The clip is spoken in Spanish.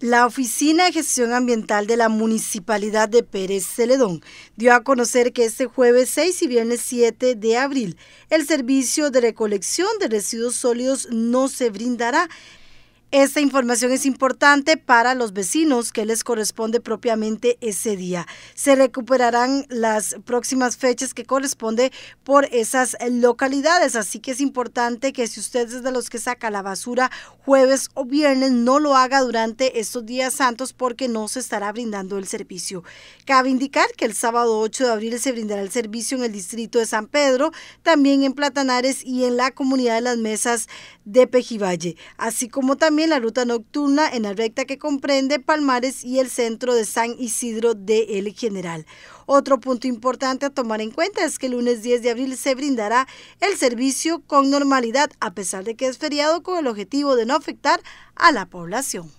La Oficina de Gestión Ambiental de la Municipalidad de Pérez Celedón dio a conocer que este jueves 6 y viernes 7 de abril el servicio de recolección de residuos sólidos no se brindará esta información es importante para los vecinos que les corresponde propiamente ese día. Se recuperarán las próximas fechas que corresponde por esas localidades, así que es importante que si usted es de los que saca la basura jueves o viernes, no lo haga durante estos días santos porque no se estará brindando el servicio. Cabe indicar que el sábado 8 de abril se brindará el servicio en el distrito de San Pedro, también en Platanares y en la comunidad de las Mesas de Pejivalle, así como también la ruta nocturna en la recta que comprende Palmares y el centro de San Isidro de El General. Otro punto importante a tomar en cuenta es que el lunes 10 de abril se brindará el servicio con normalidad, a pesar de que es feriado con el objetivo de no afectar a la población.